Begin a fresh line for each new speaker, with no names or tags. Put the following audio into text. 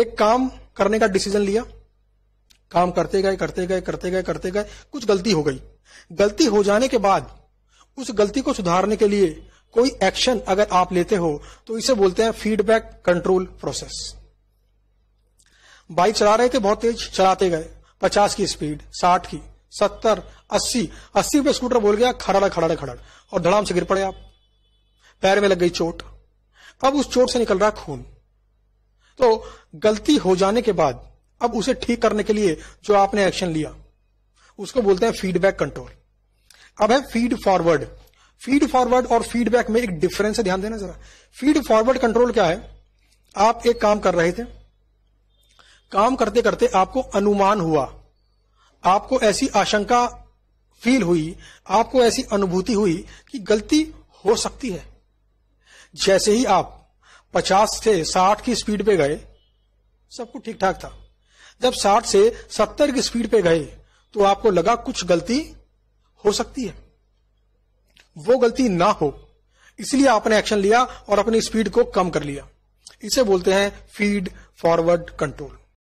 एक काम करने का डिसीजन लिया काम करते गए करते गए करते गए करते गए कुछ गलती हो गई गलती हो जाने के बाद उस गलती को सुधारने के लिए कोई एक्शन अगर आप लेते हो तो इसे बोलते हैं फीडबैक कंट्रोल प्रोसेस बाइक चला रहे थे बहुत तेज चलाते गए पचास की स्पीड साठ की सत्तर अस्सी अस्सी पे स्कूटर बोल गया खड़ा खड़ा खड़ा और धड़ाम से गिर पड़े आप पैर में लग गई चोट अब उस चोट से निकल रहा खून तो गलती हो जाने के बाद अब उसे ठीक करने के लिए जो आपने एक्शन लिया उसको बोलते हैं फीडबैक कंट्रोल अब है फीड फॉरवर्ड फीड फॉरवर्ड और फीडबैक में एक डिफरेंस है ध्यान देना जरा फीड फॉरवर्ड कंट्रोल क्या है आप एक काम कर रहे थे काम करते करते आपको अनुमान हुआ आपको ऐसी आशंका फील हुई आपको ऐसी अनुभूति हुई कि गलती हो सकती है जैसे ही आप पचास से साठ की स्पीड पे गए सब कुछ ठीक ठाक था जब साठ से सत्तर की स्पीड पे गए तो आपको लगा कुछ गलती हो सकती है वो गलती ना हो इसलिए आपने एक्शन लिया और अपनी स्पीड को कम कर लिया इसे बोलते हैं फीड फॉरवर्ड कंट्रोल